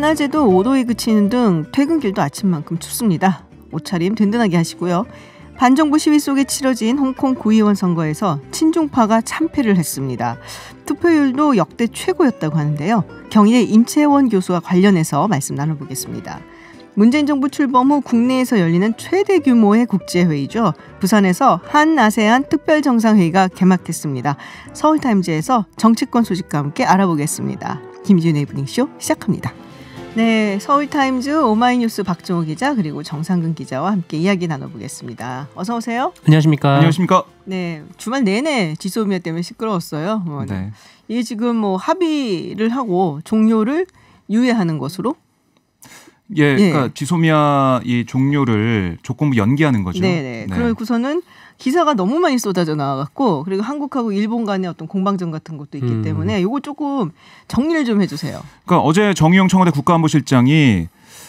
밤낮에도 5도에 그치는 등 퇴근길도 아침만큼 춥습니다. 옷차림 든든하게 하시고요. 반정부 시위 속에 치러진 홍콩 구의원 선거에서 친중파가 참패를 했습니다. 투표율도 역대 최고였다고 하는데요. 경희대 임채원 교수와 관련해서 말씀 나눠보겠습니다. 문재인 정부 출범 후 국내에서 열리는 최대 규모의 국제회의죠. 부산에서 한 아세안 특별정상회의가 개막했습니다. 서울타임즈에서 정치권 소식과 함께 알아보겠습니다. 김지윤의 브닝쇼 시작합니다. 네, 서울타임즈 오마이뉴스 박정호 기자 그리고 정상근 기자와 함께 이야기 나눠보겠습니다. 어서 오세요. 안녕하십니까. 안녕하십니까. 네, 주말 내내 지소미아 때문에 시끄러웠어요. 뭐, 네. 이게 지금 뭐 합의를 하고 종료를 유예하는 것으로 예, 예, 그러니까 지소미아 이 종료를 조건부 연기하는 거죠. 네네. 네. 네. 그러고서는 기사가 너무 많이 쏟아져 나와갖고 그리고 한국하고 일본 간의 어떤 공방전 같은 것도 있기 음. 때문에 이거 조금 정리를 좀 해주세요. 그러니까 어제 정의용 청와대 국가안보실장이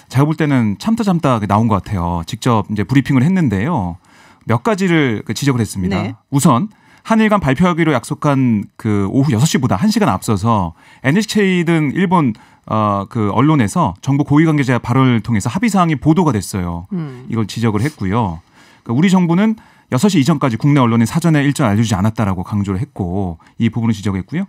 제가 볼 때는 참다 참다 나온 것 같아요. 직접 이제 브리핑을 했는데요. 몇 가지를 그 지적을 했습니다. 네. 우선 한일간 발표하기로 약속한 그 오후 6시보다 1시간 앞서서 NHK 등 일본 어 그 언론에서 정부 고위 관계자 발언을 통해서 합의 사항이 보도가 됐어요. 음. 이걸 지적을 했고요. 그러니까 우리 정부는 6시 이전까지 국내 언론에 사전에 일정 알려주지 않았다라고 강조를 했고 이 부분을 지적했고요.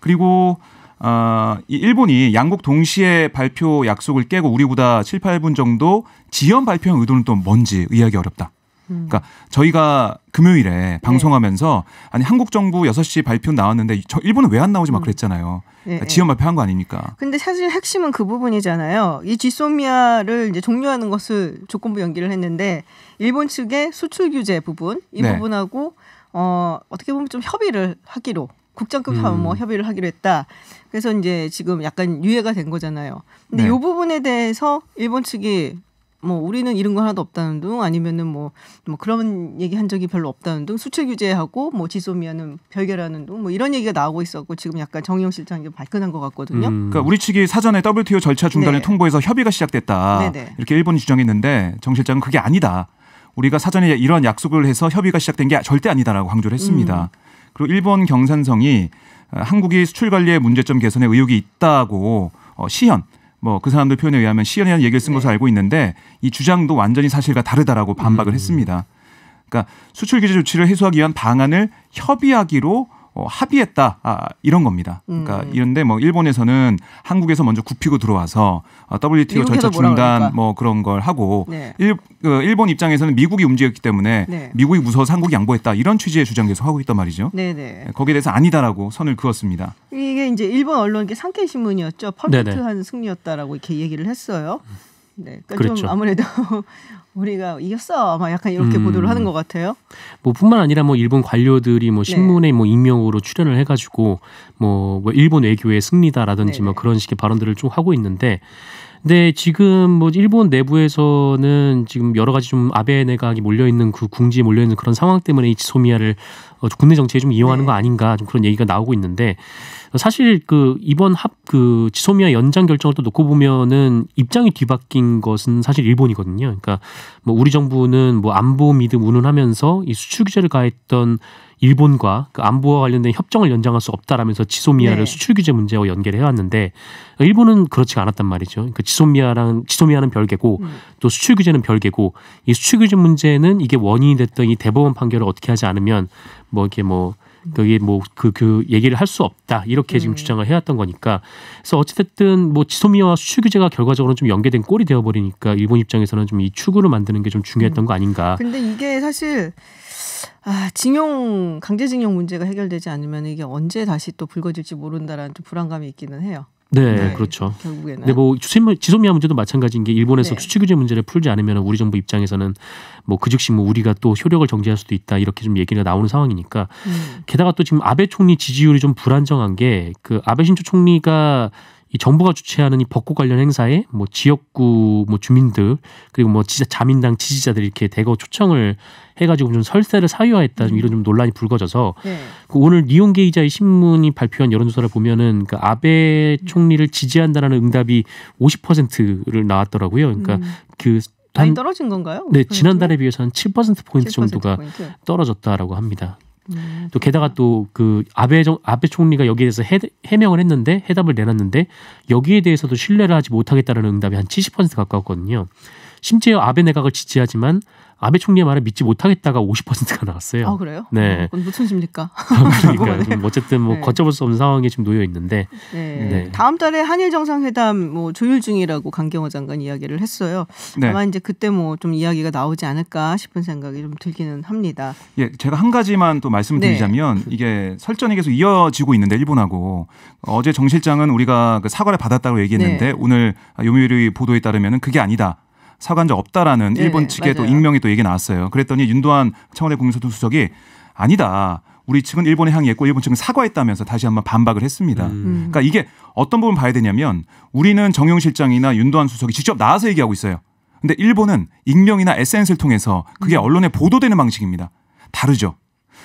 그리고 어, 이 일본이 양국 동시에 발표 약속을 깨고 우리보다 7, 8분 정도 지연 발표한 의도는 또 뭔지 이해하기 어렵다. 음. 그러니까 저희가 금요일에 네. 방송하면서 네. 아니 한국 정부 6시 발표 나왔는데 저 일본은 왜 안 나오지 막 음. 그랬잖아요. 네, 그러니까 네. 지연 발표한 거 아닙니까? 근데 사실 핵심은 그 부분이잖아요. 이 지소미아를 이제 종료하는 것을 조건부 연기를 했는데 일본 측의 수출 규제 부분 이 네. 부분하고 어, 어떻게 보면 좀 협의를 하기로 국장급 음. 뭐 협의를 하기로 했다. 그래서 이제 지금 약간 유예가 된 거잖아요. 근데 네. 이 부분에 대해서 일본 측이 뭐 우리는 이런 거 하나도 없다는 둥 아니면은 뭐, 뭐 그런 얘기 한 적이 별로 없다는 둥 수출 규제하고 뭐 지소미아는 별개라는 둥뭐 이런 얘기가 나오고 있었고 지금 약간 정의용 실장이 발끈한 것 같거든요. 음. 그러니까 우리 측이 사전에 WTO 절차 중단을 네. 통보해서 협의가 시작됐다 네네. 이렇게 일본이 주장했는데 정 실장은 그게 아니다. 우리가 사전에 이런 약속을 해서 협의가 시작된 게 절대 아니다라고 강조를 했습니다. 음. 그리고 일본 경산성이 어, 한국이 수출 관리의 문제점 개선에 의혹이 있다고 어, 시현 뭐그 사람들 표현에 의하면 시연이라는 얘기를 쓴 네. 것으로 알고 있는데 이 주장도 완전히 사실과 다르다라고 음. 반박을 음. 했습니다. 그러니까 수출 규제 조치를 해소하기 위한 방안을 협의하기로 어, 합의했다 아, 이런 겁니다. 그러니까 음. 이런데 뭐 일본에서는 한국에서 먼저 굽히고 들어와서 어, WTO 절차 중단 그러니까. 뭐 그런 걸 하고 네. 일, 그 일본 입장에서는 미국이 움직였기 때문에 네. 미국이 무서워서 한국이 양보했다 이런 취지의 주장 계속 하고 있단 말이죠. 네네. 네. 네, 거기에 대해서 아니다라고 선을 그었습니다. 이게 이제 일본 언론 게 상케이 신문이었죠. 네, 퍼펙트한 승리였다라고 이렇게 얘기를 했어요. 네, 그러니까 그렇죠. 좀 아무래도 우리가 이겼어 막 약간 이렇게 음. 보도를 하는 것 같아요. 뭐 뿐만 아니라 뭐 일본 관료들이 뭐 네. 신문에 네. 뭐 익명으로 출연을 해가지고 뭐, 뭐 일본 외교의 승리다라든지 네뭐 그런 식의 발언들을 좀 하고 있는데 근데 네, 지금 뭐 일본 내부에서는 지금 여러 가지 좀 아베 내각이 몰려 있는 그 궁지에 몰려 있는 그런 상황 때문에 이지소미아를 어, 국내 정치에 좀 이용하는 네. 거 아닌가 좀 그런 얘기가 나오고 있는데 사실 그 이번 합 그 지소미아 연장 결정을 또 놓고 보면은 입장이 뒤바뀐 것은 사실 일본이거든요. 그러니까 뭐 우리 정부는 뭐 안보 미드 운운하면서 이 수출 규제를 가했던 일본과 그 안보와 관련된 협정을 연장할 수 없다라면서 지소미아를 네. 수출 규제 문제와 연결를 해왔는데 일본은 그렇지가 않았단 말이죠. 그 지소미아랑 지소미아는 별개고 음. 또 수출 규제는 별개고 이 수출 규제 문제는 이게 원인이 됐던 이 대법원 판결을 어떻게 하지 않으면 뭐 이렇게 뭐 그게 뭐그 그 얘기를 할 수 없다 이렇게 지금 음. 주장을 해왔던 거니까 그래서 어찌됐든 뭐 지소미아와 수출 규제가 결과적으로 좀 연계된 꼴이 되어버리니까 일본 입장에서는 좀 이 축으로 만드는 게 좀 중요했던 거 아닌가. 근데 이게 사실 아, 징용 강제징용 문제가 해결되지 않으면 이게 언제 다시 또 불거질지 모른다라는 좀 불안감이 있기는 해요. 네, 네, 그렇죠. 결국에는. 근데 뭐 지소미아 문제도 마찬가지인 게 일본에서 네. 수출 규제 문제를 풀지 않으면 우리 정부 입장에서는 뭐 그 즉시 뭐 우리가 또 효력을 정지할 수도 있다 이렇게 좀 얘기가 나오는 상황이니까 음. 게다가 또 지금 아베 총리 지지율이 좀 불안정한 게 그 아베 신조 총리가 이 정부가 주최하는 이 벚꽃 관련 행사에 뭐 지역구 뭐 주민들 그리고 뭐 진짜 자민당 지지자들 이렇게 대거 초청을 해가지고 좀 설세를 사유화했다 좀 음. 이런 좀 논란이 불거져서 네. 그 오늘 니온게 이자의 신문이 발표한 여론조사를 보면은 그 아베 음. 총리를 지지한다라는 응답이 50%를 나왔더라고요. 그러니까 음. 그 많이 떨어진 건가요? 네, 음, 지난달에 비해서 한7% 포인트 정도가 포인트. 떨어졌다라고 합니다. 음. 또 게다가 또 그 아베 정, 아베 총리가 여기에 대해서 해, 해명을 했는데 해답을 내놨는데 여기에 대해서도 신뢰를 하지 못하겠다는 응답이 한 70% 가까웠거든요. 심지어 아베 내각을 지지하지만 아베 총리의 말을 믿지 못하겠다가 50%가 나왔어요. 아 그래요? 네. 어, 무슨십니까? 그러니까 어쨌든 뭐 네. 걷잡을 수 없는 상황에 지금 놓여 있는데. 네. 네. 다음 달에 한일 정상회담 뭐 조율 중이라고 강경호 장관 이야기를 했어요. 네. 아마 이제 그때 뭐 좀 이야기가 나오지 않을까 싶은 생각이 좀 들기는 합니다. 예, 제가 한 가지만 또 말씀드리자면 네. 이게 설전이 계속 이어지고 있는데 일본하고 어제 정 실장은 우리가 그 사과를 받았다고 얘기했는데 네. 오늘 아, 요미우리 보도에 따르면 그게 아니다. 사과한 적 없다라는 네 일본 측에맞또익명이또 얘기 나왔어요. 그랬더니 윤도한 청와대 국민소통수석이 아니다. 우리 측은 일본에 항의했고 일본 측은 사과했다면서 다시 한번 반박을 했습니다. 음. 음. 그러니까 이게 어떤 부분 봐야 되냐면 우리는 정용 실장이나 윤도한 수석이 직접 나와서 얘기하고 있어요. 근데 일본은 익명이나 SNS를 통해서 그게 음. 언론에 보도되는 방식입니다. 다르죠.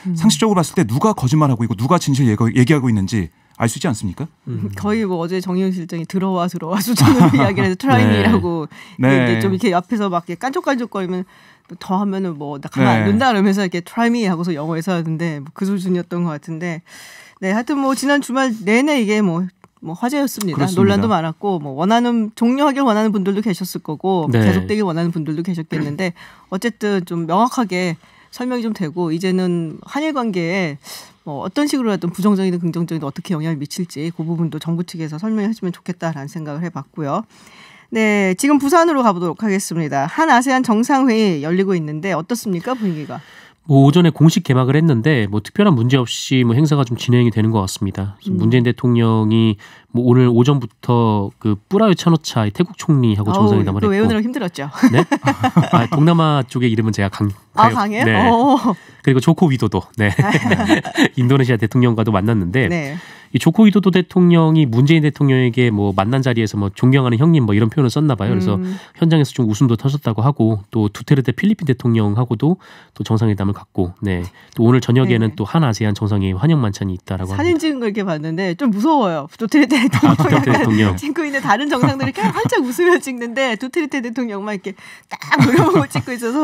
음. 상식적으로 봤을 때 누가 거짓말하고 있고 누가 진실 얘기하고 있는지 알수 있지 않습니까? 음. 거의 뭐 어제 정의용 실장이 들어와 들어와 수준을 이야기를 해서 트라이미라고 네. 네. 좀 이렇게 앞에서 막 이렇게 깐족깐족거리면 더 하면은 뭐나 가만 안 네. 둔다 그러면서 이렇게 트라이미 하고서 영어에서 하는데 뭐 그 수준이었던 것 같은데 네 하여튼 뭐 지난 주말 내내 이게 뭐뭐 뭐 화제였습니다. 그렇습니다. 논란도 많았고 뭐 원하는 종료하길 원하는 분들도 계셨을 거고 네. 계속되길 원하는 분들도 계셨겠는데 어쨌든 좀 명확하게 설명이 좀 되고 이제는 한일 관계에 뭐 어떤 식으로라도 부정적이든 긍정적이든 어떻게 영향을 미칠지 그 부분도 정부 측에서 설명해주면 좋겠다라는 생각을 해봤고요. 네, 지금 부산으로 가보도록 하겠습니다. 한 아세안 정상회의 열리고 있는데 어떻습니까 분위기가? 뭐 오전에 공식 개막을 했는데 뭐 특별한 문제 없이 뭐 행사가 좀 진행이 되는 것 같습니다. 음. 문재인 대통령이 뭐 오늘 오전부터 그 뿌라유 차노차의 태국 총리하고 정상회담을 했고 외우느라 힘들었죠. 네, 아, 동남아 쪽의 이름은 제가 강. 아 강해요? 네. 어. 그리고 조코 위도도 네 인도네시아 대통령과도 만났는데 네. 이 조코 위도도 대통령이 문재인 대통령에게 뭐 만난 자리에서 뭐 존경하는 형님 뭐 이런 표현을 썼나 봐요. 그래서 음. 현장에서 좀 웃음도 터졌다고 하고 또 두테르테 필리핀 대통령하고도 또 정상회담을 갖고 네또 오늘 저녁에는 네. 또 한아세안 정상회의 환영 만찬이 있다라고 사진 합니다. 찍은 걸 이렇게 봤는데 좀 무서워요. 두테르테 아, 대통령, 박태 대통령 찍고 있는 다른 정상들이 그 활짝 웃으며 찍는데 두테르테 대통령만 이렇게 딱 물어보고 찍고 있어서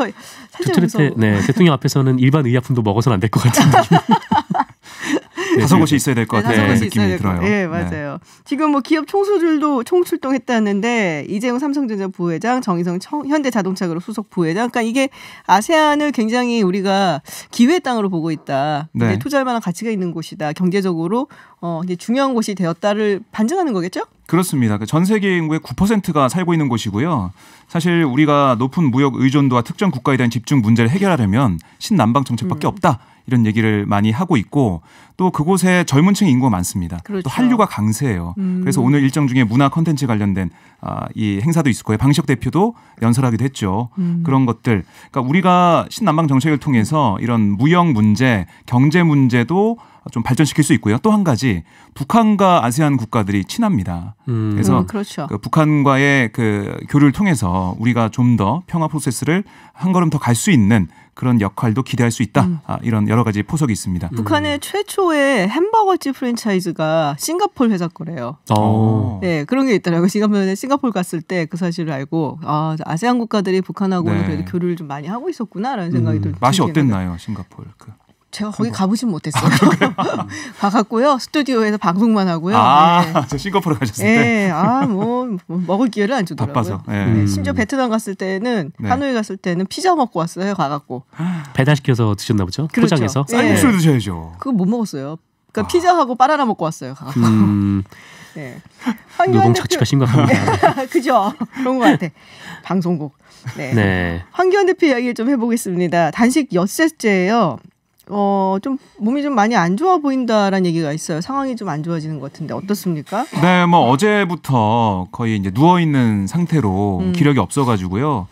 살짝 두테르테, 무서워. 네, 대통령 앞에서는 일반 의약품도 먹어서는 안 될 것 같은데. 네, 다섯 곳이 그렇죠. 있어야 될것 네, 같아요. 다섯 이있어요 예, 맞아요. 지금 뭐 기업 총수들도 총출동했다는데 이재용 삼성전자 부회장, 정희성 청, 현대자동차 그룹 수석 부회장. 그러니까 이게 아세안을 굉장히 우리가 기회 땅으로 보고 있다. 네. 투자할 만한 가치가 있는 곳이다. 경제적으로 어, 이제 중요한 곳이 되었다를 반증하는 거겠죠? 그렇습니다. 그러니까 전 세계 인구의 9%가 살고 있는 곳이고요. 사실 우리가 높은 무역 의존도와 특정 국가에 대한 집중 문제를 해결하려면 신남방 정책밖에 음. 없다. 이런 얘기를 많이 하고 있고 또 그곳에 젊은 층 인구가 많습니다. 그렇죠. 또 한류가 강세예요. 음. 그래서 오늘 일정 중에 문화 컨텐츠 관련된 아, 이 행사도 있을 거예요. 방시혁 대표도 연설하기도 했죠. 음. 그런 것들. 그러니까 우리가 신남방 정책을 통해서 이런 무역 문제, 경제 문제도 좀 발전시킬 수 있고요. 또 한 가지 북한과 아세안 국가들이 친합니다. 음. 그래서 음, 그렇죠. 그 북한과의 그 교류를 통해서 우리가 좀 더 평화 프로세스를 한 걸음 더 갈 수 있는 그런 역할도 기대할 수 있다. 음. 아, 이런 여러 가지 포석이 있습니다. 음. 북한의 음. 최초의 햄버거집 프랜차이즈가 싱가폴 회사 거래요. 오. 어. 어. 네, 그런 게 있더라고요. 싱가폴에 싱가폴 갔을 때 그 사실을 알고 아, 아세안 국가들이 북한하고는 네. 그래도 교류를 좀 많이 하고 있었구나라는 생각이 음. 들어요. 맛이 어땠나요, 싱가폴? 그. 제가 거기 가보진 못했어요. 아, 가갔고요. 스튜디오에서 방송만 하고요. 아, 네. 싱가포르 가셨을 네. 때? 아, 뭐, 뭐, 먹을 기회를 안 주더라고요. 바빠서. 예. 네. 네. 심지어 베트남 갔을 때는 네. 하노이 갔을 때는 피자 먹고 왔어요. 가갖고. 배달시켜서 드셨나 보죠? 그렇죠. 포장해서? 예. 쌀국수 네. 드셔야죠. 그거 못 먹었어요. 그러니까 아. 피자하고 빨아라 먹고 왔어요. 가갖고. 음. 네. 노동 착취가 심각합니다. 그죠? 그런 것 같아. 방송국. 네. 네. 황교안 대표 이야기를 좀 해보겠습니다. 단식 여섯째예요 어, 좀 몸이 좀 많이 안 좋아 보인다라는 얘기가 있어요. 상황이 좀 안 좋아지는 것 같은데 어떻습니까? 네, 뭐 어제부터 거의 이제 누워 있는 상태로 음. 기력이 없어 가지고요.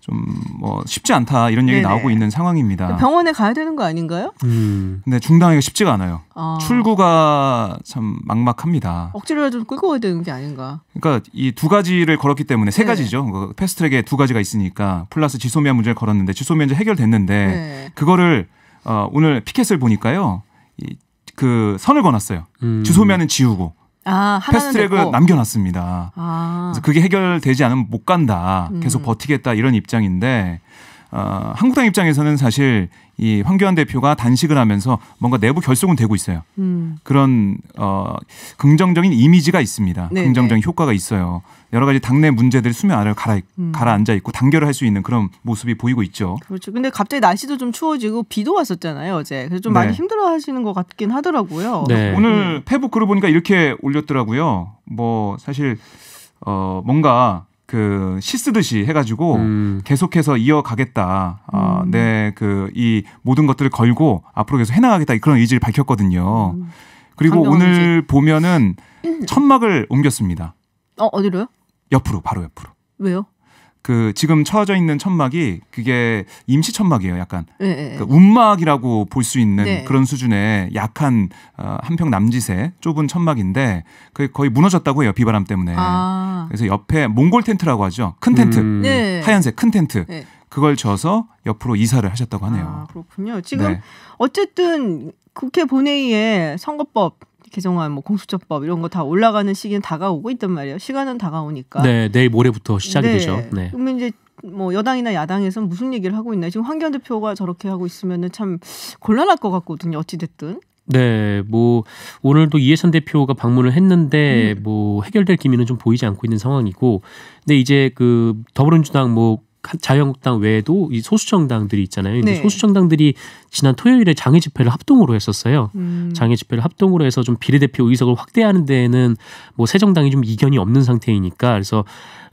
좀 뭐 쉽지 않다 이런 얘기 네네. 나오고 있는 상황입니다. 병원에 가야 되는 거 아닌가요? 음. 근데 중당하기가 쉽지가 않아요. 아. 출구가 참 막막합니다. 억지로라도 끌고 가야 되는 게 아닌가. 그러니까 이 두 가지를 걸었기 때문에 세 네. 가지죠. 그 패스트트랙에 두 가지가 있으니까 플러스 지소미아 문제를 걸었는데 지소미아 문제 해결됐는데 네. 그거를 어, 오늘 피켓을 보니까요. 이, 그 선을 거놨어요. 음. 주소면은 지우고. 아, 패스트트랙을 남겨놨습니다. 아. 그래서 그게 해결되지 않으면 못 간다. 음. 계속 음. 버티겠다 이런 입장인데 어, 한국당 입장에서는 사실 이 황교안 대표가 단식을 하면서 뭔가 내부 결속은 되고 있어요. 음. 그런 어, 긍정적인 이미지가 있습니다. 네네. 긍정적인 네. 효과가 있어요. 여러 가지 당내 문제들 수면 아래로 가라, 음. 가라앉아 있고 단결을 할 수 있는 그런 모습이 보이고 있죠. 그렇죠. 근데 갑자기 날씨도 좀 추워지고 비도 왔었잖아요 어제. 그래서 좀 네. 많이 힘들어하시는 것 같긴 하더라고요. 네. 오늘 음. 페북 글을 보니까 이렇게 올렸더라고요. 뭐 사실 어, 뭔가 그 시쓰듯이 해가지고 음. 계속해서 이어가겠다. 어, 음. 어, 네, 내그 이 모든 것들을 걸고 앞으로 계속 해나가겠다 그런 의지를 밝혔거든요. 음. 그리고 오늘 보면은 천막을 옮겼습니다. 어 어디로요? 옆으로 바로 옆으로. 왜요? 그 지금 처져 있는 천막이 그게 임시 천막이에요. 약간 네. 예, 예. 그 그러니까 운막이라고 볼 수 있는 네. 그런 수준의 약한 어, 한평 남짓의 좁은 천막인데 그게 거의 무너졌다고 해요. 비바람 때문에. 아. 그래서 옆에 몽골 텐트라고 하죠. 큰 텐트. 음. 네. 하얀색 큰 텐트. 네. 그걸 져서 옆으로 이사를 하셨다고 하네요. 아, 그렇군요. 지금 네. 어쨌든 국회 본회의에 선거법 개정안, 뭐 공수처법 이런 거 다 올라가는 시기는 다가오고 있단 말이에요. 시간은 다가오니까. 네, 내일 모레부터 시작이 네. 되죠. 네. 그러면 이제 뭐 여당이나 야당에서 무슨 얘기를 하고 있나 요 지금 황교안 대표가 저렇게 하고 있으면은 참 곤란할 것 같거든요. 어찌 됐든. 네, 뭐 오늘도 이해찬 대표가 방문을 했는데 음. 뭐 해결될 기미는 좀 보이지 않고 있는 상황이고, 근데 이제 그 더불어민주당 뭐 자유한국당 외에도 이 소수 정당들이 있잖아요. 네. 소수 정당들이 지난 토요일에 장애 집회를 합동으로 했었어요. 음. 장애 집회를 합동으로 해서 좀 비례대표 의석을 확대하는 데에는 뭐새 정당이 좀 이견이 없는 상태이니까 그래서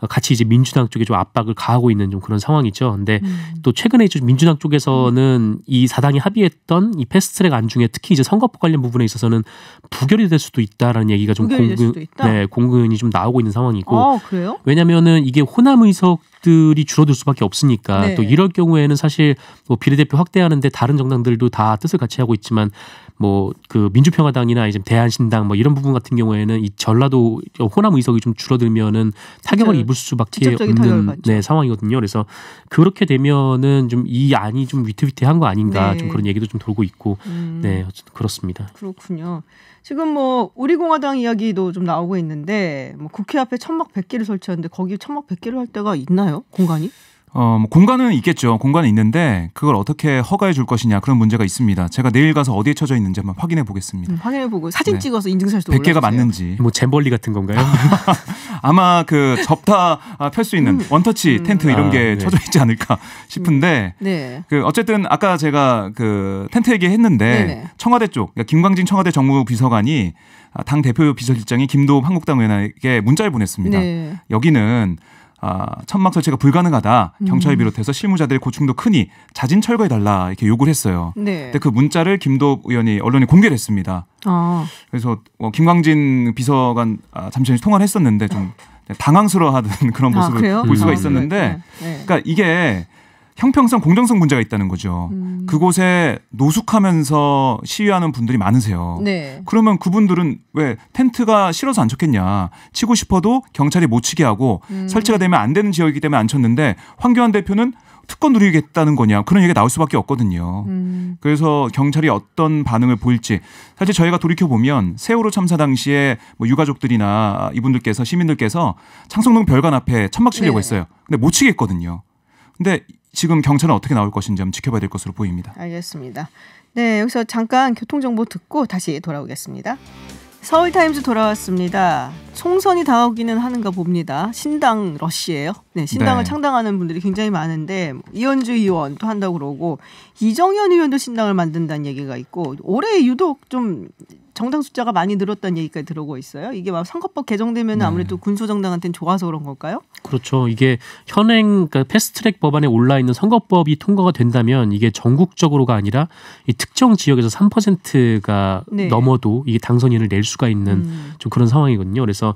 어, 같이 이제 민주당 쪽에 좀 압박을 가하고 있는 좀 그런 상황이죠. 근데 음. 또 최근에 이제 민주당 쪽에서는 이 사당이 합의했던 이 패스트트랙 안중에 특히 이제 선거법 관련 부분에 있어서는 부결이 될 수도 있다라는 얘기가 좀 공근, 네, 공근이 좀 나오고 있는 상황이고. 아, 왜냐면은 이게 호남 의석 들이 줄어들 수밖에 없으니까 네. 또 이럴 경우에는 사실 뭐 비례대표 확대하는데 다른 정당들도 다 뜻을 같이 하고 있지만 뭐그 민주평화당이나 이제 대한신당 뭐 이런 부분 같은 경우에는 이 전라도 호남 의석이 좀 줄어들면은 타격을 네. 입을 수밖에 없는 네, 상황이거든요. 그래서 그렇게 되면은 좀 이 안이 좀 위태위태한 거 아닌가 네. 좀 그런 얘기도 좀 돌고 있고 음. 네 그렇습니다. 그렇군요. 지금 뭐 우리 공화당 이야기도 좀 나오고 있는데 뭐 국회 앞에 천막 100개를 설치하는데 거기 에 천막 100개를 할 때가 있나요? 공간이? 어, 뭐 공간은 있겠죠. 공간은 있는데 그걸 어떻게 허가해 줄 것이냐 그런 문제가 있습니다. 제가 내일 가서 어디에 쳐져 있는지 한번 확인해 보겠습니다. 음, 확인해 보고 사진 네. 찍어서 인증샷도 100개가 맞는지. 뭐 잼벌리 같은 건가요? 아마 그 접타 아, 펼수 있는 음. 원터치 음. 텐트 이런 아, 게 네. 쳐져 있지 않을까 음. 싶은데 네. 그 어쨌든 아까 제가 그 텐트 얘기했는데 네네. 청와대 쪽 그러니까 김광진 청와대 정무비서관이 당 대표 비서실장이 김도읍 한국당 의원에게 문자를 보냈습니다. 네. 여기는 아, 천막 설치가 불가능하다. 음. 경찰 비롯해서 실무자들의 고충도 크니 자진 철거해 달라 이렇게 요구를 했어요. 네. 근데 그 문자를 김도 의원이 언론에 공개를 했습니다. 아. 그래서 어, 김광진 비서관 아, 잠시 전에 통화를 했었는데 좀 아. 당황스러워하는 그런 모습을 아, 볼 수가 아, 네. 있었는데, 네. 네. 그러니까 이게 형평성 공정성 문제가 있다는 거죠. 음. 그곳에 노숙하면서 시위하는 분들이 많으세요. 네. 그러면 그분들은 왜 텐트가 싫어서 안 쳤겠냐. 치고 싶어도 경찰이 못 치게 하고 음. 설치가 되면 안 되는 지역이기 때문에 안 쳤는데 황교안 대표는 특권 누리겠다는 거냐 그런 얘기가 나올 수밖에 없거든요. 음. 그래서 경찰이 어떤 반응을 보일지 사실 저희가 돌이켜 보면 세월호 참사 당시에 뭐 유가족들이나 이분들께서 시민들께서 창성동 별관 앞에 천막 치려고 네. 했어요. 근데 못 치겠거든요. 근데 지금 경찰은 어떻게 나올 것인지 한번 지켜봐야 될 것으로 보입니다. 알겠습니다. 네, 여기서 잠깐 교통정보 듣고 다시 돌아오겠습니다. 서울타임즈 돌아왔습니다. 총선이 다가오기는 하는가 봅니다. 신당 러시예요. 네, 신당을 네. 창당하는 분들이 굉장히 많은데 이현주 의원도 한다고 그러고 이정현 의원도 신당을 만든다는 얘기가 있고 올해 유독 좀 정당 숫자가 많이 늘었다는 얘기까지 들어오고 있어요. 이게 막 선거법 개정되면 네. 아무래도 군소 정당한테는 좋아서 그런 걸까요? 그렇죠. 이게 현행 그러니까 패스트트랙 법안에 올라 있는 선거법이 통과가 된다면 이게 전국적으로가 아니라 이 특정 지역에서 3%가 네. 넘어도 이게 당선인을 낼 수가 있는 음. 좀 그런 상황이거든요. 그래서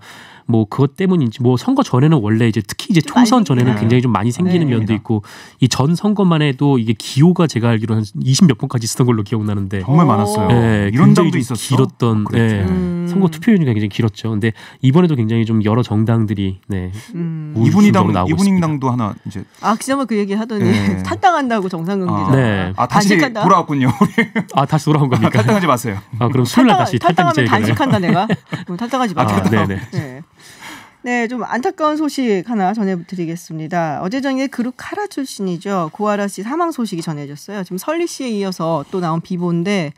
뭐 그것 때문인지 뭐 선거 전에는 원래 이제 특히 이제 총선 전에는 네. 굉장히 좀 많이 생기는 네, 면도 있고 이 전 선거만 해도 이게 기호가 제가 알기로 한 20몇 번까지 쓰던 걸로 기억나는데 정말 많았어요. 네, 이런 당도 있었어. 길었던 아, 네, 음. 선거 투표율이 굉장히 길었죠. 근데 이번에도 굉장히 좀 여러 정당들이 네. 음. 이분이당 이분이당도 하나 이제 아, 지난번 그 얘기 하더니 네. 탈당한다고 정상금 아, 기자. 네. 아, 다시 단식한다? 돌아왔군요. 아, 다시 돌아온 겁니까? 아, 탈당하지 마세요. 아, 그럼 수요일 날 다시 탈당하면 단식한다 내가. 탈당하지 아, 마. 아, 네, 네. 네, 좀 안타까운 소식 하나 전해드리겠습니다. 어제 저녁에 그룹 카라 출신이죠. 고아라 씨 사망 소식이 전해졌어요. 지금 설리 씨에 이어서 또 나온 비보인데,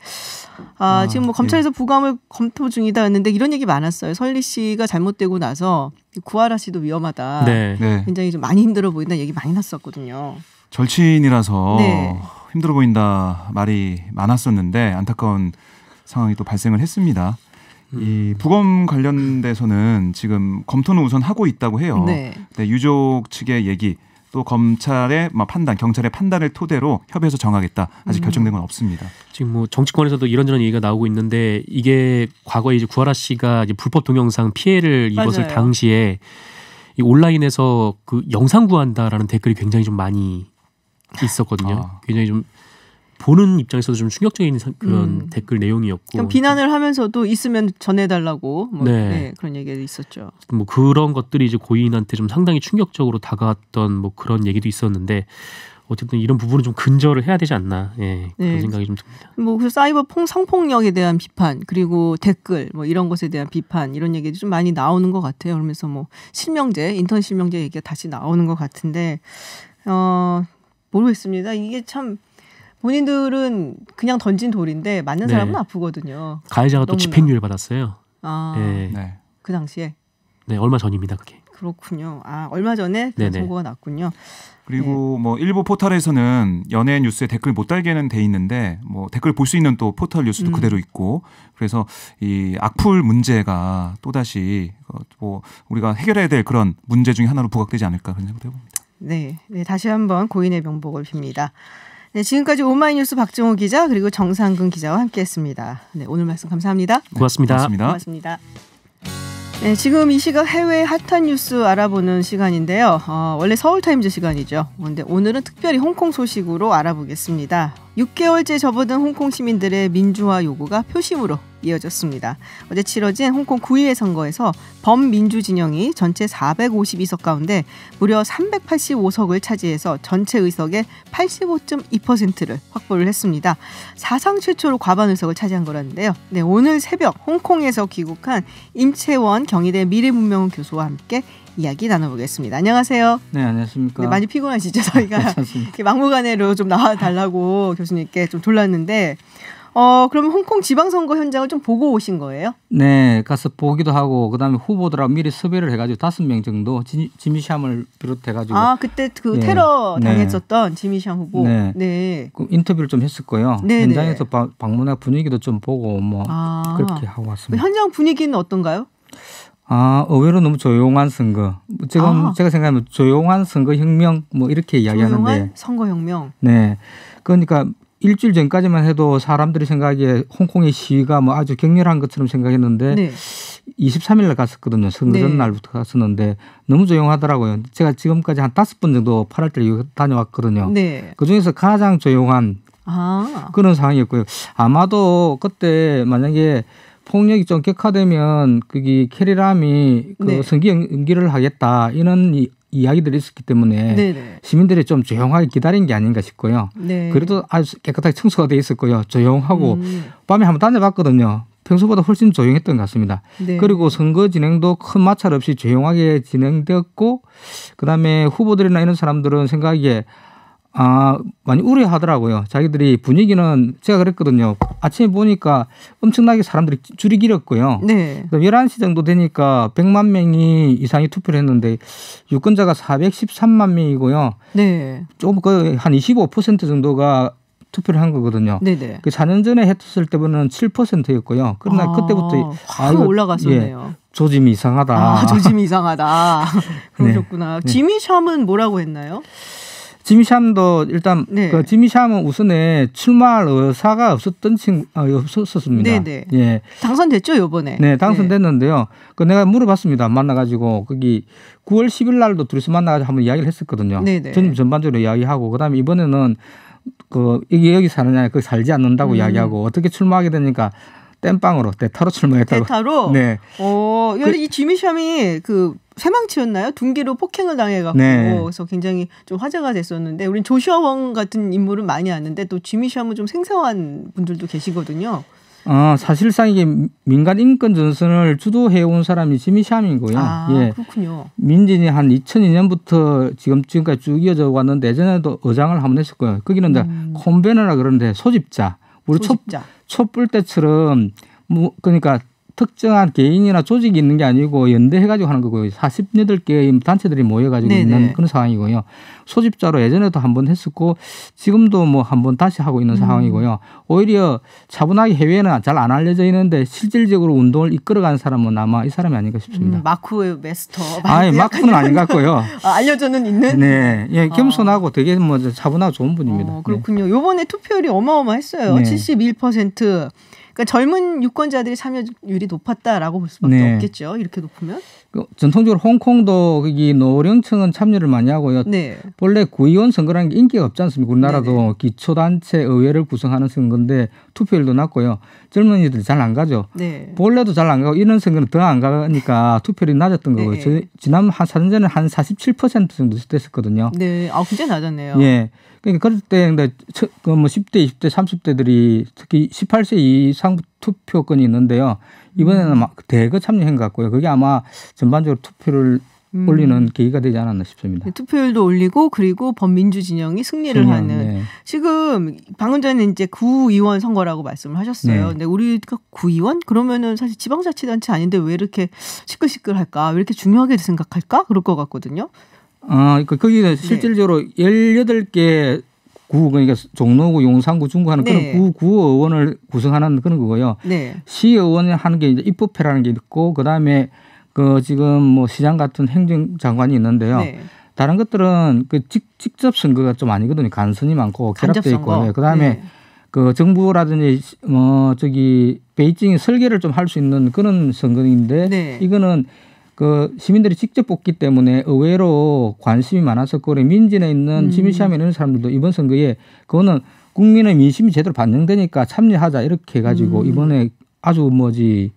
아, 아 지금 뭐 예. 검찰에서 네. 부감을 검토 중이다 했는데 이런 얘기 많았어요. 설리 씨가 잘못되고 나서 구하라 씨도 위험하다. 네. 네. 굉장히 좀 많이 힘들어 보인다 얘기 많이 났었거든요. 절친이라서 네. 힘들어 보인다 말이 많았었는데 안타까운 상황이 또 발생을 했습니다. 이 부검 관련돼서는 지금 검토는 우선 하고 있다고 해요. 네. 네, 유족 측의 얘기 또 검찰의 뭐 판단, 경찰의 판단을 토대로 협의해서 정하겠다. 아직 음. 결정된 건 없습니다. 지금 뭐 정치권에서도 이런저런 얘기가 나오고 있는데 이게 과거에 이제 구하라 씨가 이제 불법 동영상 피해를 맞아요. 입었을 당시에 이 온라인에서 그 영상 구한다라는 댓글이 굉장히 좀 많이 있었거든요. 아. 굉장히 좀 보는 입장에서도 좀 충격적인 그런 음. 댓글 내용이었고 비난을 하면서도 있으면 전해달라고 뭐 네. 네, 그런 얘기도 있었죠. 뭐 그런 것들이 이제 고인한테 좀 상당히 충격적으로 다가왔던 뭐 그런 얘기도 있었는데 어쨌든 이런 부분은 좀 근절을 해야 되지 않나 예, 그런 네. 생각이 좀 듭니다. 뭐그 사이버 폭 성폭력에 대한 비판 그리고 댓글 뭐 이런 것에 대한 비판 이런 얘기도 좀 많이 나오는 것 같아요. 그러면서 뭐 실명제 인턴 실명제 얘기가 다시 나오는 것 같은데 어 모르겠습니다. 이게 참 본인들은 그냥 던진 돌인데 맞는 네. 사람은 아프거든요. 가해자가 또 집행유예 받았어요. 아, 네. 네. 그 당시에. 네, 얼마 전입니다, 그게. 그렇군요. 아, 얼마 전에 그 선고가 났군요. 그리고 네. 뭐 일부 포털에서는 연예 뉴스에 댓글 못 달게는 돼 있는데 뭐 댓글 볼 수 있는 또 포털 뉴스도 음. 그대로 있고 그래서 이 악플 문제가 또 다시 어, 뭐 우리가 해결해야 될 그런 문제 중의 하나로 부각되지 않을까 그런 생각도 해봅니다. 네, 네 다시 한번 고인의 명복을 빕니다. 네, 지금까지 오마이뉴스 박정호 기자 그리고 정상근 기자와 함께했습니다. 네, 오늘 말씀 감사합니다. 고맙습니다. 고맙습니다. 고맙습니다. 네, 지금 이 시각 해외 핫한 뉴스 알아보는 시간인데요. 어, 원래 서울타임즈 시간이죠. 그런데 오늘은 특별히 홍콩 소식으로 알아보겠습니다. 6개월째 접어든 홍콩 시민들의 민주화 요구가 표심으로 이어졌습니다. 어제 치러진 홍콩 9회 선거에서 범민주 진영이 전체 452석 가운데 무려 385석을 차지해서 전체 의석의 85.2%를 확보를 했습니다. 사상 최초로 과반 의석을 차지한 거라는데요. 네, 오늘 새벽 홍콩에서 귀국한 임채원 경희대 미래문명원 교수와 함께 이야기 나눠보겠습니다. 안녕하세요. 네, 안녕하십니까. 네, 많이 피곤하시죠? 아, 저희가 막무가내로 좀 나와달라고 교수님께 좀 졸랐는데 어, 그럼 홍콩 지방선거 현장을 좀 보고 오신 거예요? 네, 가서 보기도 하고 그다음에 후보들하고 미리 섭외를 해가지고 다섯 명 정도 지, 지미샴을 비롯해가지고 아 그때 그 네. 테러 네. 당했었던 네. 지미샴 후보 네, 네. 그 인터뷰를 좀 했었고요 네, 네, 현장에서 방문해 분위기도 좀 보고 뭐 아. 그렇게 하고 왔습니다. 그 현장 분위기는 어떤가요? 아 의외로 너무 조용한 선거. 지금 아. 제가 생각하면 조용한 선거 혁명 뭐 이렇게 이야기하는데 조용한 선거 혁명. 네, 그러니까 일주일 전까지만 해도 사람들이 생각하기에 홍콩의 시위가 뭐 아주 격렬한 것처럼 생각했는데 네. 23일 날 갔었거든요. 선거 네. 전날부터 갔었는데 너무 조용하더라고요. 제가 지금까지 한 다섯 번 정도 8월 달에 다녀왔거든요. 네. 그중에서 가장 조용한 아. 그런 상황이었고요. 아마도 그때 만약에 폭력이 좀 격화되면 그게 캐리람이 그 네. 성기 연기를 하겠다 이런 이야기들이 있었기 때문에 네네. 시민들이 좀 조용하게 기다린 게 아닌가 싶고요. 네. 그래도 아주 깨끗하게 청소가 돼 있었고요. 조용하고 음. 밤에 한번 다녀봤거든요. 평소보다 훨씬 조용했던 것 같습니다. 네. 그리고 선거 진행도 큰 마찰 없이 조용하게 진행되었고 그다음에 후보들이나 이런 사람들은 생각에 아, 많이 우려하더라고요. 자기들이 분위기는 제가 그랬거든요. 아침에 보니까 엄청나게 사람들이 줄이 길었고요. 네. 11시 정도 되니까 100만 명이 이상이 투표를 했는데 유권자가 413만 명이고요. 네. 조금 그한25% 정도가 투표를 한 거거든요. 네네. 네. 그 4년 전에 했었을 때보다는 7%였고요. 그러나 아, 그때부터 확 아, 올라갔었네요. 예, 조짐이 이상하다. 아, 조짐이 이상하다. 그러셨구나. 네, 네. 지미 샴은 뭐라고 했나요? 지미샴도 일단 네. 그 지미샴은 우선에 출마할 의사가 없었던 친구 아, 어, 없었습니다. 네네. 예. 당선됐죠 요번에. 네, 네. 당선됐는데요. 네. 그 내가 물어봤습니다. 만나가지고 거기 9월 10일 날도 둘이서 만나가지고 한번 이야기를 했었거든요. 네, 네. 전 전반적으로 이야기하고 그다음에 이번에는 그 여기 여기 사느냐 그 살지 않는다고 음. 이야기하고 어떻게 출마하게 되니까 땜빵으로 대타로 출마했다고. 대타로. 네. 어, 그, 이 지미샴이 그 쇠망치였나요? 둥기로 폭행을 당해갖고 네. 그래서 굉장히 좀 화제가 됐었는데 우린 조슈아 왕 같은 인물은 많이 아는데 또 지미 샴은 좀 생소한 분들도 계시거든요. 아 사실상 이게 민간 인권 전선을 주도해온 사람이 지미 샴이고요. 아, 예. 그렇군요. 민진이 한 2002년부터 지금 지금까지 쭉 이어져 왔는데 예전에도 의장을 한번 했을 거예요. 거기는 이제 음. 콤베너라 그러는데 소집자 우리 소집자. 촛, 촛불 때처럼 뭐 그러니까 특정한 개인이나 조직이 있는 게 아니고 연대해가지고 하는 거고요. 사십여덟 개의 단체들이 모여가지고 네네. 있는 그런 상황이고요. 소집자로 예전에도 한 번 했었고 지금도 뭐 한 번 다시 하고 있는 음. 상황이고요. 오히려 차분하게 해외에는 잘 안 알려져 있는데 실질적으로 운동을 이끌어간 사람은 아마 이 사람이 아닌가 싶습니다. 음, 마크 메스터. 아니 마크는 아닌 것 같고요. 아, 알려져는 있는. 네, 예, 아. 겸손하고 아. 되게 뭐 차분하고 좋은 분입니다. 어, 그렇군요. 요번에 투표율이 어마어마했어요. 네. 71%. 그러니까 젊은 유권자들이 참여율이 높았다라고 볼 수밖에 네. 없겠죠. 이렇게 높으면. 그 전통적으로 홍콩도 거기 노령층은 참여를 많이 하고요. 네. 원래 구의원 선거라는 게 인기가 없지 않습니까? 우리나라도 네네. 기초단체 의회를 구성하는 선거인데 투표율도 낮고요. 젊은이들 잘안 가죠. 네. 본래도 잘 안 가고 이런 선거는 더 안 가니까 투표율이 낮았던 거고요. 네. 저, 지난 한 4년 전에 한 47% 정도 됐었거든요. 네. 아, 굉장히 낮았네요. 예. 그러니까 그럴 때 근데 그 뭐 10대, 20대, 30대들이 특히 18세 이상부터 투표권이 있는데요. 이번에는 막 음. 대거 참여한 것 같고요. 그게 아마 전반적으로 투표를 음. 올리는 계기가 되지 않았나 싶습니다. 네, 투표율도 올리고 그리고 범민주 진영이 승리를 진영, 하는 네. 지금 방금 전에 이제 구의원 선거라고 말씀을 하셨어요. 네. 근데 우리가 그 구의원 그러면은 사실 지방자치단체 아닌데 왜 이렇게 시끌시끌할까? 왜 이렇게 중요하게 생각할까? 그럴 것 같거든요. 아, 그, 거기는 네. 실질적으로 1 8개 구 그러니까 종로구, 용산구, 중구하는 네. 그런 구 구의원을 구성하는 그런 거고요. 네. 시의원을 하는 게 이제 입법회라는 게 있고 그다음에 그 지금 뭐 시장 같은 행정장관이 있는데요. 네. 다른 것들은 그 직, 직접 선거가 좀 아니거든요. 간선이 많고 결합돼 있고 네. 그다음에 그 정부라든지 뭐 저기 베이징이 설계를 좀 할 수 있는 그런 선거인데 네. 이거는 그 시민들이 직접 뽑기 때문에 의외로 관심이 많아서 그래 민진에 있는 음. 시민시함에 있는 사람들도 이번 선거에 그거는 국민의 민심이 제대로 반영되니까 참여하자 이렇게 해가지고 음. 이번에 아주 뭐지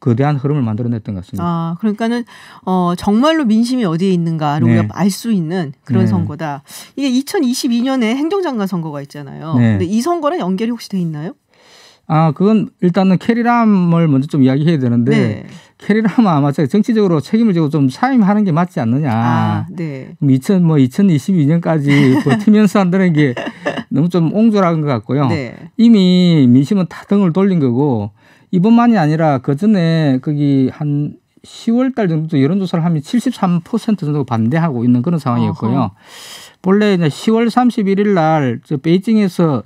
거대한 흐름을 만들어냈던 것 같습니다. 아, 그러니까는 어 정말로 민심이 어디에 있는가를 네. 우리가 알 수 있는 그런 네. 선거다. 이게 2022년에 행정장관 선거가 있잖아요. 네. 근데 이 선거랑 연결이 혹시 돼 있나요? 아, 그건 일단은 캐리람을 먼저 좀 이야기해야 되는데 네. 캐리라마 아마도 정치적으로 책임을 지고 좀 사임하는 게 맞지 않느냐. 아, 네. 2000, 뭐 2022년까지 버티면서 한다는 게 너무 좀 옹졸한 것 같고요. 네. 이미 민심은 다 등을 돌린 거고 이번만이 아니라 그 전에 거기 한 10월 달 정도 여론조사를 하면 73% 정도 반대하고 있는 그런 상황이었고요. 어허. 본래 이제 10월 31일 날저 베이징에서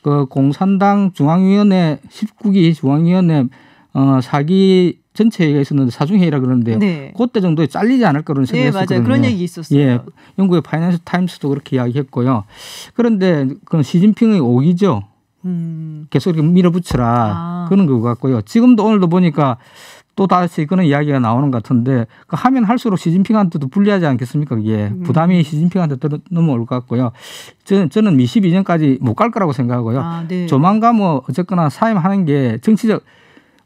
그 공산당 중앙위원회 19기 중앙위원회 어 사기 전체회가 있었는데 사중회의라 그러는데 네. 그때 정도에 잘리지 않을 거라는 네, 생각이 네, 있었거든요. 그런 얘기 있었어요. 예, 영국의 파이낸셜 타임스도 그렇게 이야기했고요. 그런데 그건 시진핑의 오기죠. 음. 계속 이렇게 밀어붙여라 아. 그런 것 같고요. 지금도 오늘도 보니까 또 다시 그런 이야기가 나오는 것 같은데 그 하면 할수록 시진핑한테도 불리하지 않겠습니까? 그게 음. 부담이 시진핑한테 넘어올 것 같고요. 저는, 저는 2 2년까지못 갈 거라고 생각하고요. 아, 네. 조만간 뭐 어쨌거나 사임하는 게 정치적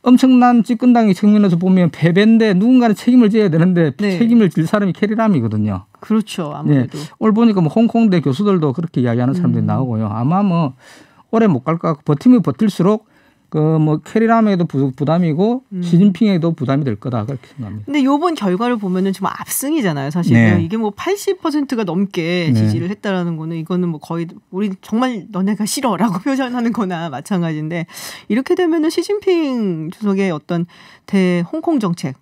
엄청난 집권당이 측면에서 보면 패배인데 누군가는 책임을 져야 되는데 네. 책임을 질 사람이 캐리람이거든요. 그렇죠. 아무래도. 네. 오늘 보니까 뭐 홍콩대 교수들도 그렇게 이야기하는 사람들이 음. 나오고요. 아마 뭐 오래 못 갈 것 같고 버티면 버틸수록 그뭐 캐리람에도 부담이고 음. 시진핑에도 부담이 될 거다 그렇게 생각합니다. 근데 요번 결과를 보면은 좀 압승이잖아요, 사실. 네. 이게 뭐 80%가 넘게 네. 지지를 했다라는 거는 이거는 뭐 거의 우리 정말 너네가 싫어라고 표현하는 거나 마찬가지인데 이렇게 되면은 시진핑 주석의 어떤 대 홍콩 정책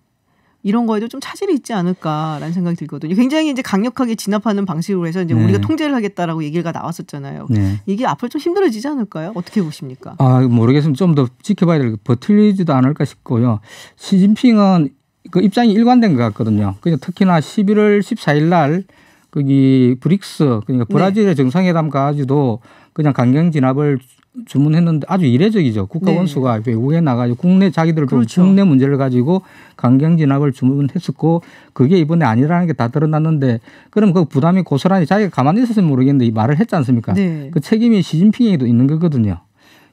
이런 거에도 좀 차질이 있지 않을까라는 생각이 들거든요. 굉장히 이제 강력하게 진압하는 방식으로 해서 이제 네. 우리가 통제를 하겠다라고 얘기가 나왔었잖아요. 네. 이게 앞으로 좀 힘들어지지 않을까요? 어떻게 보십니까? 아 모르겠습니다. 좀더 지켜봐야 될 버틀리지도 않을까 싶고요. 시진핑은 그 입장이 일관된 것 같거든요. 그러 특히나 11월 14일 날 거기 브릭스 그러니까 브라질의 네. 정상회담 까지도 그냥 강경 진압을 주문했는데 아주 이례적이죠. 국가 네. 원수가 네. 그 외국에 나가지고 국내 자기들 그렇죠. 국내 문제를 가지고 강경 진압을 주문했었고 그게 이번에 아니라는 게 다 드러났는데 그럼 그 부담이 고스란히 자기가 가만히 있었으면 모르겠는데 이 말을 했지 않습니까? 네. 그 책임이 시진핑에도 있는 거거든요.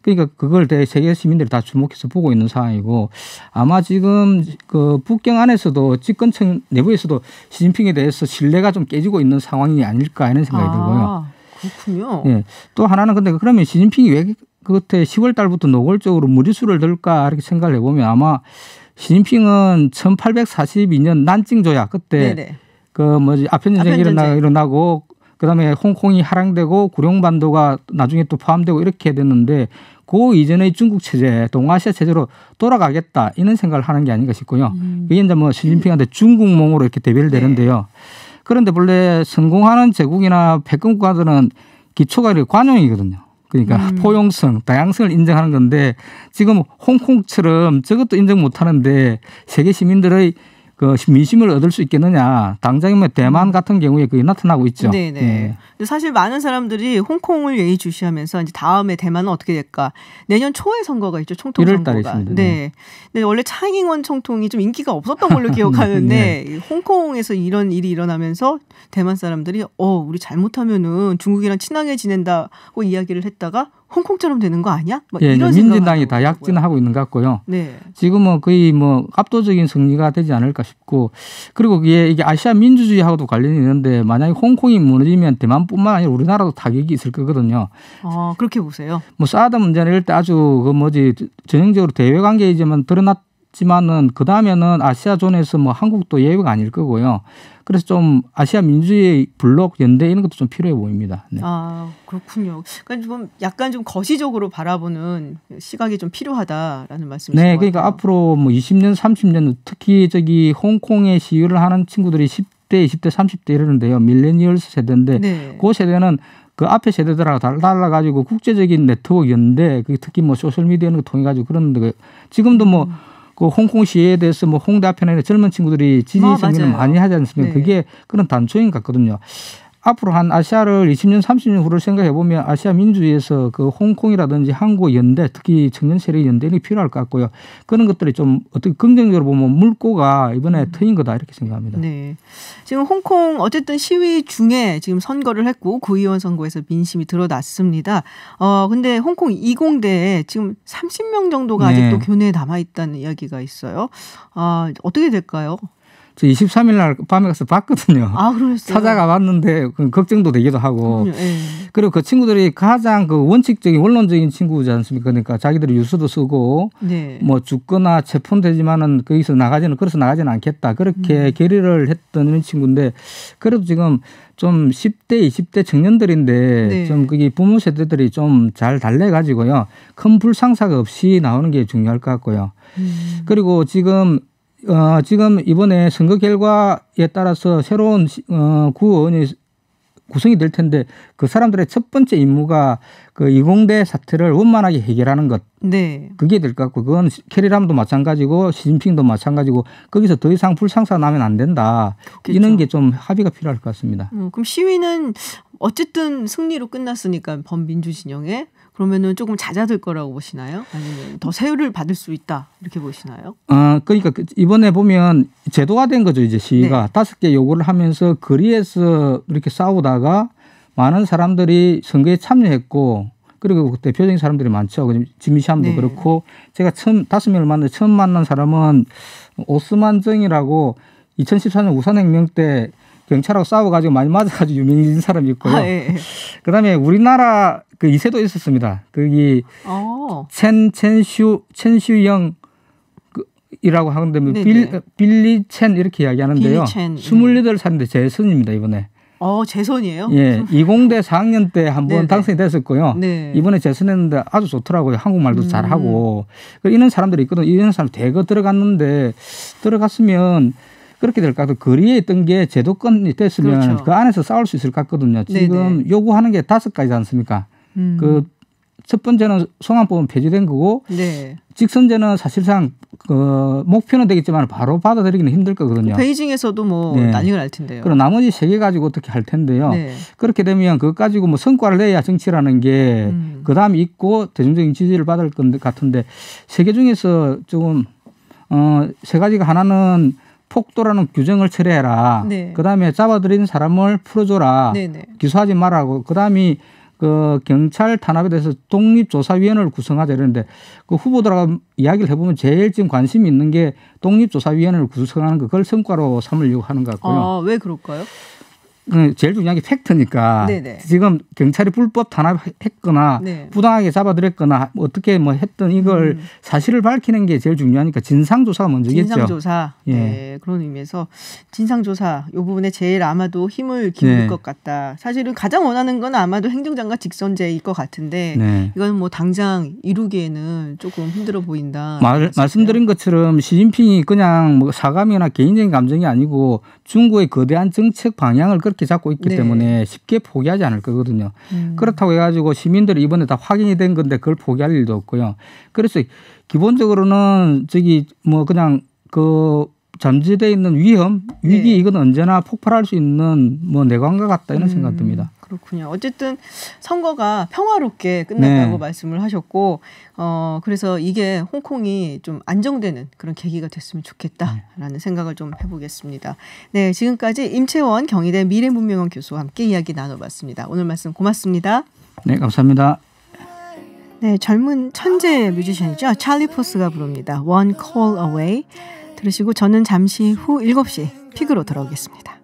그러니까 그걸 대 세계 시민들이 다 주목해서 보고 있는 상황이고 아마 지금 그 북경 안에서도 집권층 내부에서도 시진핑에 대해서 신뢰가 좀 깨지고 있는 상황이 아닐까 하는 생각이 아. 들고요. 그렇군요. 예. 또 하나는 근데 그러면 시진핑이 왜 그때 10월 달부터 노골적으로 무리수를 들까 이렇게 생각을 해보면 아마 시진핑은 1842년 난징 조약 그때 네네. 그 뭐지 아편전쟁이 일어나, 일어나고 그다음에 홍콩이 하락되고 구룡반도가 나중에 또 포함되고 이렇게 됐는데 그 이전의 중국 체제, 동아시아 체제로 돌아가겠다 이런 생각을 하는 게 아닌가 싶고요. 음. 이게 이제 뭐 시진핑한테 중국몽으로 이렇게 대비를 네. 되는데요. 그런데 본래 성공하는 제국이나 패권 국가들은 기초가 이렇게 관용이거든요. 그러니까 음. 포용성, 다양성을 인정하는 건데 지금 홍콩처럼 저것도 인정 못 하는데 세계 시민들의 그 민심을 얻을 수 있겠느냐. 당장이면 뭐 대만 음. 같은 경우에 그게 나타나고 있죠. 네네. 네. 네. 예. 근데 사실 많은 사람들이 홍콩을 예의주시하면서 이제 다음에 대만은 어떻게 될까? 내년 초에 선거가 있죠. 총통 선거가. 있습니다. 네. 네. 근데 원래 차잉원 총통이 좀 인기가 없었던 걸로 기억하는데 네. 홍콩에서 이런 일이 일어나면서 대만 사람들이 어 우리 잘못하면은 중국이랑 친하게 지낸다고 이야기를 했다가 홍콩처럼 되는 거 아니야? 예, 이런 민진당이 다 약진하고 있는 것 같고요. 네. 지금은 뭐 거의 뭐 압도적인 승리가 되지 않을까 싶고 그리고 이게, 이게 아시아 민주주의하고도 관련이 있는데 만약에 홍콩이 무너지면 대만뿐만 아니라 우리나라도 타격이 있을 거거든요. 아 그렇게 보세요. 뭐 사드 문제는 일때 아주 그 뭐지 전형적으로 대외 관계이지만 드러났 지만은 그 다음에는 아시아존에서 뭐 한국도 예외가 아닐 거고요. 그래서 좀 아시아 민주의 블록 연대 이런 것도 좀 필요해 보입니다. 네. 아 그렇군요. 그러니까 좀 약간 좀 거시적으로 바라보는 시각이 좀 필요하다라는 말씀이신 네, 그러니까 같아요. 앞으로 뭐 20년, 30년 특히 저기 홍콩에 시위를 하는 친구들이 10대, 20대, 30대 이러는데요. 밀레니얼 세대인데 네. 그 세대는 그 앞에 세대들하고 달라 가지고 국제적인 네트워크 연대, 그 특히 뭐 소셜 미디어 이런 거 통해 가지고 그런데 그 지금도 뭐 음. 그 홍콩 시에 대해서 뭐홍대앞에 젊은 친구들이 지지 아, 성명을 많이 하지 않습니까? 네. 그게 그런 단초인 것 같거든요. 앞으로 한 아시아를 20년, 30년 후를 생각해 보면 아시아 민주에서 주의그 홍콩이라든지 한국 연대, 특히 청년 세력 연대는 필요할 것 같고요. 그런 것들이 좀 어떻게 긍정적으로 보면 물꼬가 이번에 음. 트인 거다 이렇게 생각합니다. 네. 지금 홍콩 어쨌든 시위 중에 지금 선거를 했고 구의원 선거에서 민심이 드러났습니다. 어 근데 홍콩 이공대에 지금 30명 정도가 네. 아직도 교내에 남아 있다는 이야기가 있어요. 아 어, 어떻게 될까요? 저 23일 날 밤에 가서 봤거든요. 아, 그러셨어요? 찾아가 봤는데 그 걱정도 되기도 하고. 예. 그리고그 친구들이 가장 그 원칙적인 원론적인 친구지 않습니까? 그러니까 자기들이 뉴스도 쓰고 네. 뭐 죽거나 체포되지만은 거기서 나가지는 그래서 나가지는 않겠다. 그렇게 음. 계리를 했던 친구인데 그래도 지금 좀 10대, 20대 청년들인데 네. 좀 그게 부모 세대들이 좀 잘 달래가지고요. 큰 불상사가 없이 나오는 게 중요할 것 같고요. 음. 그리고 지금 어, 지금 이번에 선거 결과에 따라서 새로운 어, 구원이 구성이 될 텐데 그 사람들의 첫 번째 임무가 그 이공대 사태를 원만하게 해결하는 것. 네. 그게 될 것 같고 그건 캐리람도 마찬가지고 시진핑도 마찬가지고 거기서 더 이상 불상사 나면 안 된다. 그렇겠죠. 이런 게 좀 합의가 필요할 것 같습니다. 음, 그럼 시위는 어쨌든 승리로 끝났으니까 범민주 진영에 그러면은 조금 잦아들 거라고 보시나요? 아니면 더 세율을 받을 수 있다 이렇게 보시나요? 아 그러니까 그 이번에 보면 제도화된 거죠 이제 시위가 네. 다섯 네. 개 요구를 하면서 거리에서 이렇게 싸우다가 많은 사람들이 선거에 참여했고 그리고 그때 표정인 사람들이 많죠. 지미샴도 네. 그렇고 제가 처음 다섯 명을 만나 처음 만난 사람은 오스만 정이라고 2014년 우산혁명 때 경찰하고 싸워가지고 많이 맞아가지고 유명해진 사람이 있고요. 아, 예, 예. 그다음에 우리나라 그 이세도 있었습니다. 거기 어. 첸 첸슈 첸슈영 그 이라고 하는데 뭐 네, 빌, 네. 빌리 첸 이렇게 이야기하는데요. 빌리 첸. 28살인데 제 선입니다 이번에. 어, 재선이에요? 예. 20대 4학년 때 한번 당선이 됐었고요. 네. 이번에 재선했는데 아주 좋더라고요. 한국말도 음. 잘하고. 그 이런 사람들이 있거든요. 이런 사람 대거 들어갔는데 들어갔으면 그렇게 될까같 그 거리에 있던 게 제도권이 됐으면 그렇죠. 그 안에서 싸울 수 있을 것 같거든요. 지금 네네. 요구하는 게 다섯 가지지 않습니까? 음. 그첫 번째는 송환법은 폐지된 거고 네. 직선제는 사실상 그 목표는 되겠지만 바로 받아들이기는 힘들 거거든요. 그 베이징에서도 뭐 네. 난리가 날 텐데요. 그럼 나머지 세 개 가지고 어떻게 할 텐데요. 네. 그렇게 되면 그거 가지고 뭐 성과를 내야 정치라는 게 음. 그다음이 있고 대중적인 지지를 받을 것 같은데 세 개 중에서 조금 어세 가지가 하나는 폭도라는 규정을 철회해라. 네. 그다음에 잡아들인 사람을 풀어줘라. 네네. 네. 기소하지 말라고. 그다음이 그 경찰 탄압에 대해서 독립조사위원회를 구성하자 이러는데 그 후보들하고 이야기를 해보면 제일 지금 관심이 있는 게 독립조사위원회를 구성하는 거 그걸 성과로 삼으려고 하는 것 같고요. 아, 왜 그럴까요? 그 제일 중요한 게 팩트니까 네네. 지금 경찰이 불법 탄압했거나 네. 부당하게 잡아들였거나 어떻게 뭐 했던 이걸 음. 사실을 밝히는 게 제일 중요하니까 진상조사가 먼저겠죠. 진상조사. 예. 네. 그런 의미에서 진상조사 요 부분에 제일 아마도 힘을 기울일 네. 것 같다. 사실은 가장 원하는 건 아마도 행정장관 직선제일 것 같은데 네. 이건 뭐 당장 이루기에는 조금 힘들어 보인다. 말, 말씀드린 것처럼 시진핑이 그냥 뭐 사감이나 개인적인 감정이 아니고 중국의 거대한 정책 방향을 그렇게 굳게 잡고 있기 네. 때문에 쉽게 포기하지 않을 거거든요. 음. 그렇다고 해가지고 시민들이 이번에 다 확인이 된 건데 그걸 포기할 일도 없고요. 그래서 기본적으로는 저기 뭐 그냥 그 잠재되어 있는 위험, 위기 네. 이건 언제나 폭발할 수 있는 뭐 내관과 같다 이런 음, 생각 듭니다. 그렇군요. 어쨌든 선거가 평화롭게 끝났다고 네. 말씀을 하셨고, 어 그래서 이게 홍콩이 좀 안정되는 그런 계기가 됐으면 좋겠다라는 네. 생각을 좀 해보겠습니다. 네, 지금까지 임채원 경희대 미래문명원 교수와 함께 이야기 나눠봤습니다. 오늘 말씀 고맙습니다. 네, 감사합니다. 네, 젊은 천재 뮤지션이죠. 찰리 포스가 부릅니다. One Call Away. 들으시고 저는 잠시 후 7시 픽으로 돌아오겠습니다.